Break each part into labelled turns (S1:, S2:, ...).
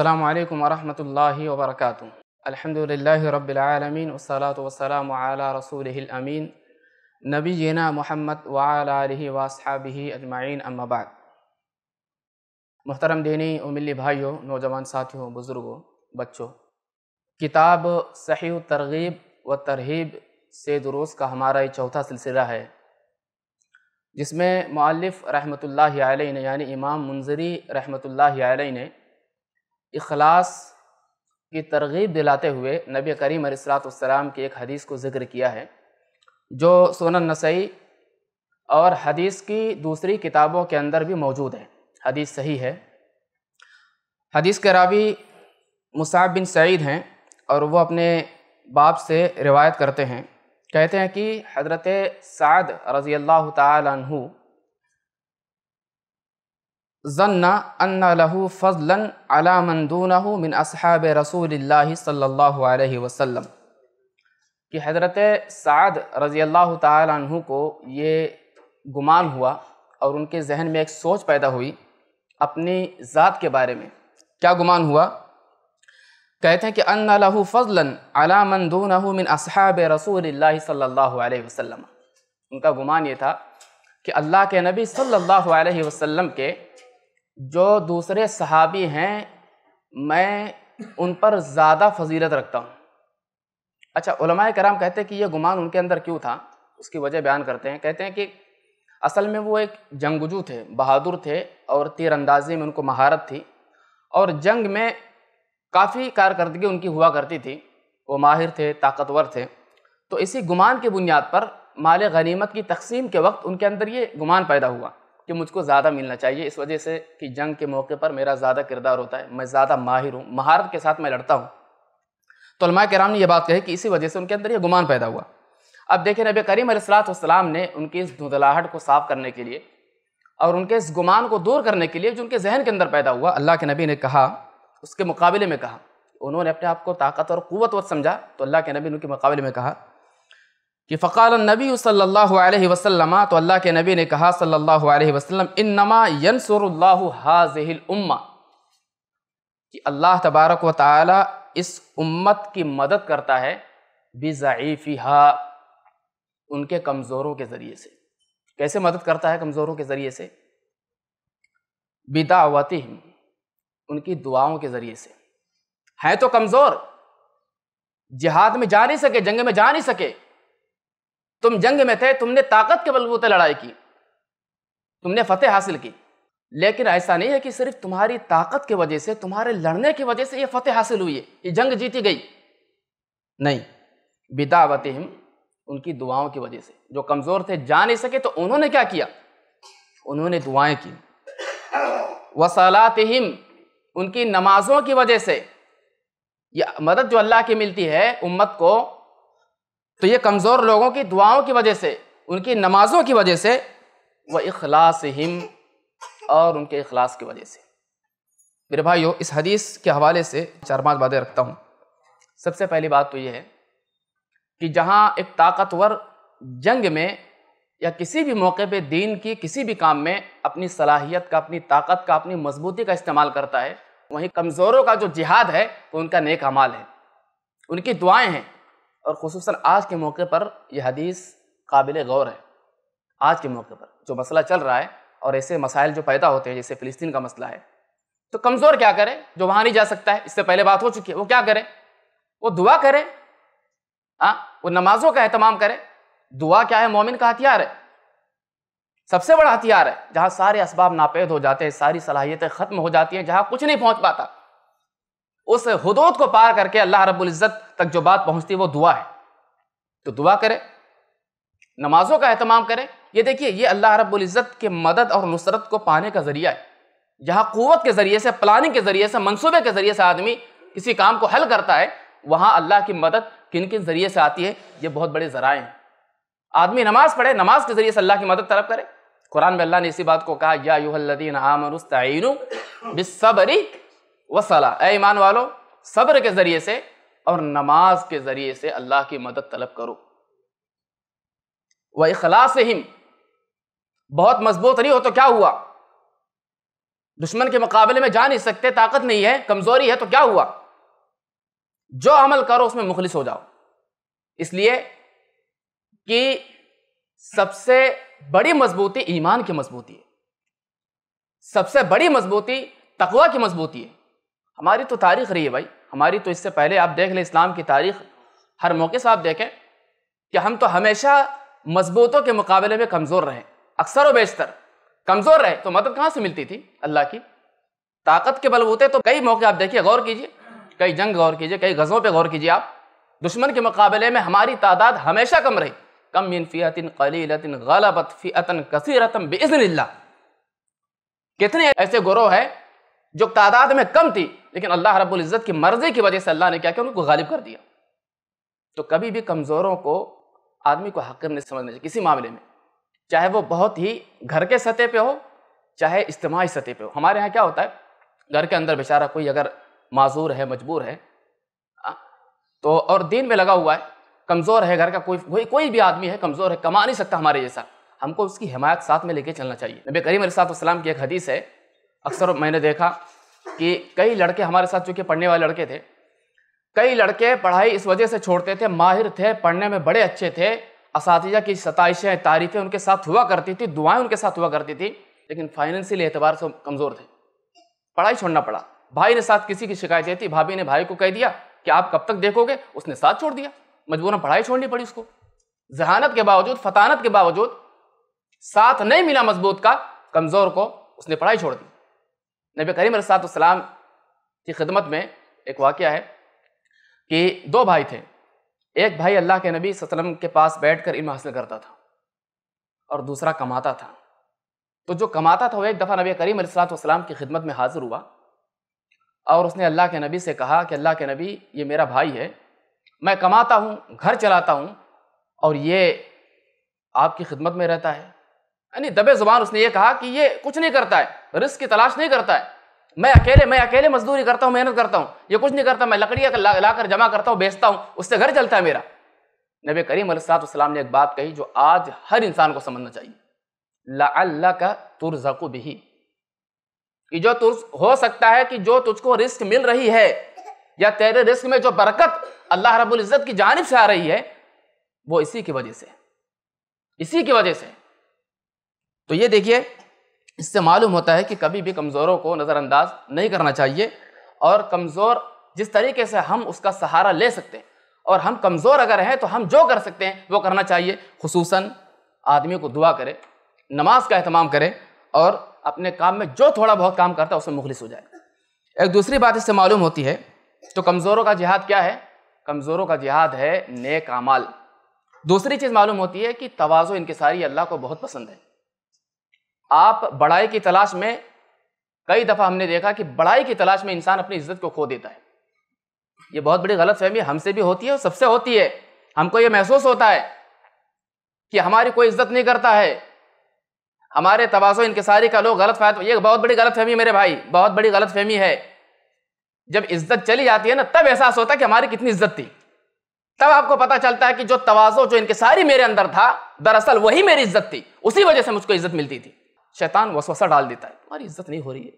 S1: अल्लाम वरहमल वर्क अलहमदिल्ला रबालमीन वसलाम रसूल अमीन नबी जीना महमद वाली वासहाबी अजमाइन अम्माबाद मोहतरम दीनी उमिली भाइयों नौजवान साथियों बुज़ुर्गों बच्चों किताब सही तरगीब व तरहीब से दुरुस्त का हमारा ये चौथा सिलसिला है जिसमें मालफ रहमत ने यानी इमाम मुंजरी रहमत ने अखलास की तरगीब दिलाते हुए नबी करीम सलाम की एक हदीस को ज़िक्र किया है जो सोना नसई और हदीस की दूसरी किताबों के अंदर भी मौजूद है हदीस सही है हदीस के रावी मुसाब बिन सईद हैं और वो अपने बाप से रिवायत करते हैं कहते हैं कि हज़रत साद रज़ी अल्लाह तु जन्ना अन्ना लहू फजलन अला मंदून मिन असहाब रसूल सल्ला वसम कि हज़रत साद रज़ी अल्लाह तु को ये गुमान हुआ और उनके जहन में एक सोच पैदा हुई अपनी ज़ात के बारे में क्या गुमान हुआ कहते हैं कि अन्ना लहू फजलन अला मिन असहाब रसूल सल्ला वसम उनका गुमान ये था कि अल्लाह के नबी सल्लल्लाहु अलैहि वसल्लम के जो दूसरे सहाबी हैं मैं उन पर ज़्यादा फजीलत रखता हूँ अच्छा कराम कहते हैं कि यह गुमान उनके अंदर क्यों था उसकी वजह बयान करते हैं कहते हैं कि असल में वो एक जंगजू थे बहादुर थे और तीरंदाजी में उनको महारत थी और जंग में काफ़ी कारकर्दगी उनकी हुआ करती थी वो माहिर थे ताकतवर थे तो इसी गुमान की बुनियाद पर माल गनीमत की तकसीम के वक्त उनके अंदर ये गुमान पैदा हुआ कि मुझको ज़्यादा मिलना चाहिए इस वजह से कि जंग के मौके पर मेरा ज़्यादा किरदार होता है मैं ज़्यादा माहिर हूँ महारत के साथ मैं लड़ता हूँ तो अलमा कराम ने यह बात कही कि इसी वजह से उनके अंदर यह गुमान पैदा हुआ अब देखें नबी करीम सलाम ने उनकी इस धुंधलाहट को साफ करने के लिए और उनके इस गुमान को दूर करने के लिए जो उनके जहन के अंदर पैदा हुआ अल्लाह के नबी ने कहा उसके मुकाबले में कहा उन्होंने अपने आप को ताकत और क़वत वत समझा तो अल्लाह के नबी ने उनके मुकाबले में कहा कि फ़क़ाल नबी सल्ला तो अल्लाह के नबी ने कहा सल्ला वसलम इन नमा यनसुरल्ला उम्मा कि अल्लाह तबारक व ताली इस उम्मत की मदद करता है बेज़ीफ़ा उनके कमज़ोरों के ज़रिए से कैसे मदद करता है कमज़ोरों के ज़रिए से बिदावती उनकी दुआओं के ज़रिए से हैं तो कमज़ोर जिहाद में जा नहीं सके जंग में जा नहीं सके तुम जंग में थे तुमने ताकत के बलबूते लड़ाई की तुमने फतेह हासिल की लेकिन ऐसा नहीं है कि सिर्फ तुम्हारी ताकत की वजह से तुम्हारे लड़ने की वजह से यह फतेह हासिल हुई है ये जंग जीती गई नहीं बिदावत हम उनकी दुआओं की वजह से जो कमज़ोर थे जा नहीं सके तो उन्होंने क्या किया उन्होंने दुआएं की वसालात हिम उनकी नमाजों की वजह से यह मदद जो अल्लाह की मिलती है उम्मत को तो ये कमज़ोर लोगों की दुआओं की वजह से उनकी नमाज़ों की वजह से व अखलास हिम और उनके अखलास की वजह से मेरे भाइयों इस हदीस के हवाले से चार पाँच बातें रखता हूँ सबसे पहली बात तो ये है कि जहाँ एक ताकतवर जंग में या किसी भी मौके पे दीन की किसी भी काम में अपनी सलाहियत का अपनी ताकत का अपनी मजबूती का इस्तेमाल करता है वहीं कमज़ोरों का जो जिहाद है वो उनका नेक अमाल है उनकी दुआएं हैं और खसूस आज के मौके पर यह हदीस काबिल गौर है आज के मौके पर जो मसला चल रहा है और ऐसे मसाइल जो पैदा होते हैं जैसे फ़िलिस्तीन का मसला है तो कमज़ोर क्या करे जो वहाँ नहीं जा सकता है इससे पहले बात हो चुकी है वो क्या करे वो दुआ करे हाँ वो नमाजों का अहतमाम करे दुआ क्या है मोमिन का हथियार है सबसे बड़ा हथियार है जहाँ सारे इसबाब नापेद हो जाते हैं सारी सलाहियतें ख़त्म हो जाती हैं जहाँ कुछ नहीं पहुँच पाता उस हदूद को पार करके अल्लाह रब्ज़त तक जो बात पहुंचती है वो दुआ है तो दुआ करें नमाजों का अहतमाम करें ये देखिए ये अल्लाह रब्ज़त के मदद और नुसरत को पाने का ज़रिया है जहाँ क़वत के ज़रिए से प्लानिंग के ज़रिए से मनसूबे के ज़रिए से आदमी किसी काम को हल करता है वहाँ अल्लाह की मदद किन किन ज़रिए से आती है ये बहुत बड़े ज़राए हैं आदमी नमाज़ पढ़े नमाज के ज़रिए से अल्लाह की मदद तलब करे कुरान में अल्लाह ने इसी बात को कहा या यूहदीन आमरुस्तिन बिसबरी वसला ए ईमान वालो सब्र के ज़रिए से और नमाज के ज़रिए से अल्लाह की मदद तलब करो वह अखलास हिम बहुत मजबूत नहीं हो तो क्या हुआ दुश्मन के मुकाबले में जा नहीं सकते ताकत नहीं है कमज़ोरी है तो क्या हुआ जो अमल करो उसमें मुखलिस हो जाओ इसलिए कि सबसे बड़ी मजबूती ईमान की मजबूती है सबसे बड़ी मजबूती तकवा की मजबूती है हमारी तो तारीख रही है भाई हमारी तो इससे पहले आप देख लें इस्लाम की तारीख हर मौके से आप देखें कि हम तो हमेशा मजबूतों के मुकाबले में कमज़ोर रहे अक्सर व बेशतर कमज़ोर रहे तो मदद कहाँ से मिलती थी अल्लाह की ताकत के बलबूते तो कई मौके आप देखिए गौर कीजिए कई जंग गौर कीजिए कई गज़ों पर गौर कीजिए आप दुश्मन के मुकाबले में हमारी तादाद हमेशा कम रही कम इन फ़ियतिन कलीलतिन गलबत फ़ियतन कसीरतम बेज़न कितने ऐसे गुरोह हैं जो तादाद में कम थी लेकिन अल्लाह रब्बुल इज़्ज़त की मर्ज़ी की वजह से अल्लाह ने क्या किया उनको गालिब कर दिया तो कभी भी कमज़ोरों को आदमी को हक नहीं समझना चाहिए किसी मामले में चाहे वो बहुत ही घर के सतह पे हो चाहे इज्तमाही सतह पे हो हमारे यहाँ क्या होता है घर के अंदर बेचारा कोई अगर माजूर है मजबूर है तो और दीन में लगा हुआ है कमज़ोर है घर का कोई कोई कोई भी आदमी है कमज़ोर है कमा नहीं सकता हमारे जैसा हमको उसकी हिमायत साथ में लेके चलना चाहिए नबी करीम सात की एक हदीस है अक्सर मैंने देखा कि कई लड़के हमारे साथ चूँकि पढ़ने वाले लड़के थे कई लड़के पढ़ाई इस वजह से छोड़ते थे माहिर थे पढ़ने में बड़े अच्छे थे इस की सताइशें तारीफ़ें उनके साथ हुआ करती थी दुआएं उनके साथ हुआ करती थी लेकिन फाइनेंशियल एतबार से कमज़ोर थे पढ़ाई छोड़ना पड़ा भाई ने साथ किसी की शिकायतें थी भाभी ने भाई को कह दिया कि आप कब तक देखोगे उसने साथ छोड़ दिया मजबूरन पढ़ाई छोड़नी पड़ी उसको जहानत के बावजूद फतानत के बावजूद साथ नहीं मिला मजबूत का कमज़ोर को उसने पढ़ाई छोड़ दी नबी करीम सलाम की खिदमत में एक वाक़ है कि दो भाई थे एक भाई अल्लाह के नबी वसम के पास बैठ कर इल्म हासिल करता था और दूसरा कमाता था तो जो कमाता था वो एक दफ़ा नबी करीम सलाम की खिदमत में हाज़िर हुआ और उसने अल्लाह के नबी से कहा कि अल्लाह के नबी ये मेरा भाई है मैं कमाता हूँ घर चलाता हूँ और ये आपकी खिदमत में रहता है यानी दबे जुबान उसने ये कहा कि ये कुछ नहीं करता है रिस्क की तलाश नहीं करता है मैं अकेले मैं अकेले मजदूरी करता हूँ मेहनत करता हूँ ये कुछ नहीं करता मैं लकड़ियाँ ला, ला कर जमा करता हूँ बेचता हूँ उससे घर चलता है मेरा नबी करीम सलाम ने एक बात कही जो आज हर इंसान को समझना चाहिए ला अल्लाह का तुरजकु बिही कि जो तुर हो सकता है कि जो तुझको रिस्क मिल रही है या तेरे रिस्क में जो बरकत अल्लाह रबुल्ज़त की जानब से आ रही है वो इसी की वजह से इसी की वजह से तो ये देखिए इससे मालूम होता है कि कभी भी कमज़ोरों को नज़रअंदाज नहीं करना चाहिए और कमज़ोर जिस तरीके से हम उसका सहारा ले सकते हैं और हम कमज़ोर अगर हैं तो हम जो कर सकते हैं वो करना चाहिए खसूस आदमी को दुआ करें नमाज का अहतमाम करें और अपने काम में जो थोड़ा बहुत काम करता है उसमें मुखलिस हो जाए एक दूसरी बात इससे मालूम होती है तो कमज़ोरों का जिहाद क्या है कमज़ोरों का जिहाद है नेक कामाल दूसरी चीज़ मालूम होती है कि तोज़ो इनके सारी अल्लाह को बहुत पसंद है आप बड़ाई की तलाश में कई दफ़ा हमने देखा कि बड़ाई की तलाश में इंसान अपनी इज्जत को खो देता है ये बहुत बड़ी गलत फहमी हमसे भी होती है और सबसे होती है हमको ये महसूस होता है कि हमारी कोई इज्जत नहीं करता है हमारे तवासो इनकसारी का लोग गलत फायदा ये बहुत बड़ी गलत फहमी मेरे भाई बहुत बड़ी गलत फहमी है जब इज्जत चली जाती है ना तब एहसास होता है कि हमारी कितनी इज्जत थी तब आपको पता चलता है कि जो तवाजो जो इनकसारी मेरे अंदर था दरअसल वही मेरी इज्जत थी उसी वजह से मुझको इज्जत मिलती थी शैतान वसवसा डाल देता है तुम्हारी इज्जत नहीं हो रही है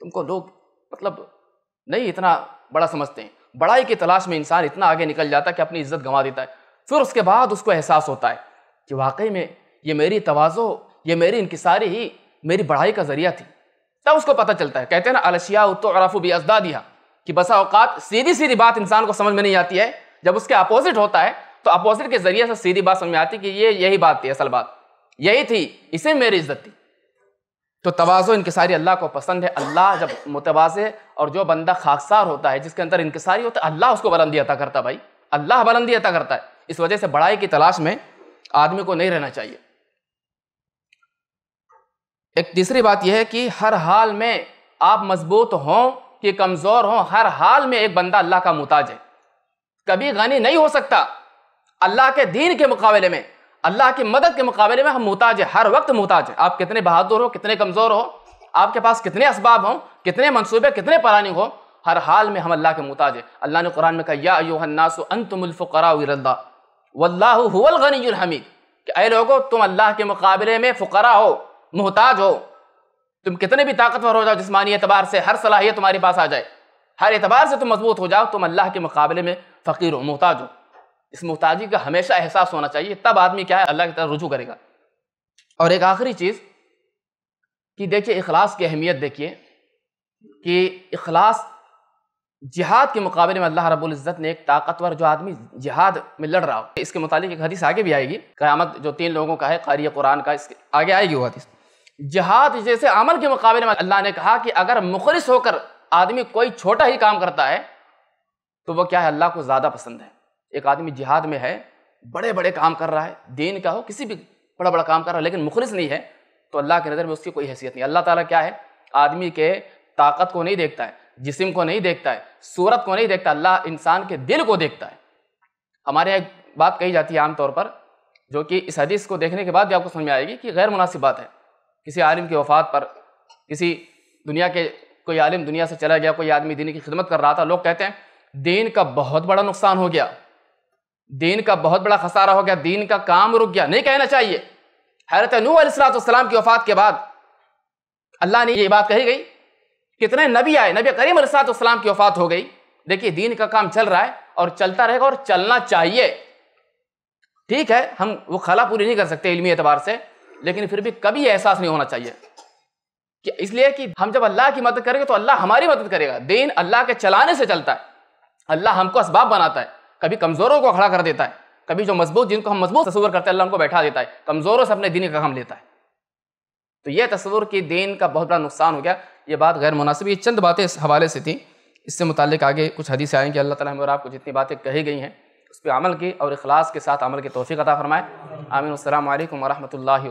S1: तुमको लोग मतलब नहीं इतना बड़ा समझते हैं बड़ाई की तलाश में इंसान इतना आगे निकल जाता है कि अपनी इज्जत गंवा देता है फिर उसके बाद उसको एहसास होता है कि वाकई में ये मेरी तोज़ो ये मेरी इनकसारी ही मेरी बढ़ाई का ज़रिया थी तब उसको पता चलता है कहते हैं ना अलशिया तो भी अजदा दिया कि बसा अवकात सीधी सीधी बात इंसान को समझ में नहीं आती है जब उसके अपोजिट होता है तो अपोजिट के ज़रिए से सीधी बात समझ में आती है कि ये यही बात थी असल बात यही थी इसे मेरी इज्जत थी तो तोज़ो इंकसारी अल्लाह को पसंद है अल्लाह जब मुतवाजे और जो बंदा खाकसार होता है जिसके अंदर इंकसारी होता है अल्लाह उसको बुलंदी अता करता है भाई अल्लाह बुलंदी अता करता है इस वजह से बड़ाई की तलाश में आदमी को नहीं रहना चाहिए एक तीसरी बात यह है कि हर हाल में आप मजबूत हों कि कमज़ोर हों हर हाल में एक बंदा अल्लाह का मोहताज है कभी गनी नहीं हो सकता अल्लाह के दीन के मुकाबले में अल्लाह की मदद के मुकाबले में हम मोहताज है हर वक्त मोहताज है आप कितने बहादुर हो कितने कमज़ोर हो आपके पास कितने इसबाब हों कितने मनसूबे कितने पलानी हो हर हाल में हम अल्लाह के मोहताज है अल्लाह ने कुरान में कहा यासो अनतमुल्फ़रा कि अरे लोगो तुम अल्लाह के मुकाबले में फ़करा हो मोहताज हो तुम कितने भी ताकतवर हो जाओ जिसमानी एतबार से हर सलाहियत तुम्हारे पास आ जाए हर एतबार से तुम मजबूत हो जाओ तुम अल्लाह के मुकाबले में फ़कीर हो मोहताज हो इस मोहताजी का हमेशा एहसास होना चाहिए तब आदमी क्या है अल्लाह की तरफ रुजू करेगा और एक आखिरी चीज़ कि देखिए इखलास की अहमियत देखिए कि इखलास जिहाद के मुकाबले में अल्लाह रब्बुल इज़्ज़त ने एक ताकतवर जो आदमी जिहाद में लड़ रहा हो इसके मुतालिक एक हदीस आगे भी आएगी क़यामत जो तीन लोगों का है कारी कुरान का इसके आगे आएगी वो हदीस जिहाद जैसे अमल के मुकाबले में अल्लाह ने कहा कि अगर मुखलिस होकर आदमी कोई छोटा ही काम करता है तो वह क्या है अल्लाह को ज़्यादा पसंद है एक आदमी जिहाद में है बड़े बड़े काम कर रहा है दीन का हो किसी भी बड़ा बड़ा काम कर रहा है लेकिन मुखलिस नहीं है तो अल्लाह की नज़र में उसकी कोई हैसियत नहीं अल्लाह ताला क्या है आदमी के ताकत को नहीं देखता है जिसम को नहीं देखता है सूरत को नहीं देखता अल्लाह इंसान के दिल को देखता है हमारे यहाँ एक बात कही जाती है आमतौर पर जो कि इस हदीस को देखने के बाद भी आपको समझ में आएगी कि गैर मुनासिब बात है किसी आलिम की वफात पर किसी दुनिया के कोई आलिम दुनिया से चला गया कोई आदमी दीन की खिदमत कर रहा था लोग कहते हैं दीन का बहुत बड़ा नुकसान हो गया दीन का बहुत बड़ा खसारा हो गया दीन का काम रुक गया नहीं कहना चाहिए हैरत नू की वफ़ात के बाद अल्लाह ने ये बात कही गई कितने नबी आए नबी करीम अलसलाम की वफ़ात हो गई देखिए दीन का काम चल रहा है और चलता रहेगा और चलना चाहिए ठीक है हम वो खला पूरी नहीं कर सकते इलमी एतबार से लेकिन फिर भी कभी एहसास नहीं होना चाहिए कि इसलिए कि हम जब अल्लाह की मदद करेंगे तो अल्लाह हमारी मदद करेगा दीन अल्लाह के चलाने से चलता है अल्लाह हमको इसबाब बनाता है कभी कमज़ोरों को खड़ा कर देता है कभी जो मजबूत जिनको हम मजबूत तस्वर करते हैं अल्लाह उनको बैठा देता है कमज़ोरों से अपने दीन का काम लेता है तो यह तस्वर की दीन का बहुत बड़ा नुकसान हो गया ये बात गैर मुनासिब ये चंद बातें इस हवाले से थी इससे मुतक आगे कुछ हदीसें आएँ कि अल्लाह तला और आपको जितनी बातें कही गई हैं उस पर अमल की और अखलास के साथ अमल की तोफ़ी अदा फ़रमाए आमिन वरम वरहमल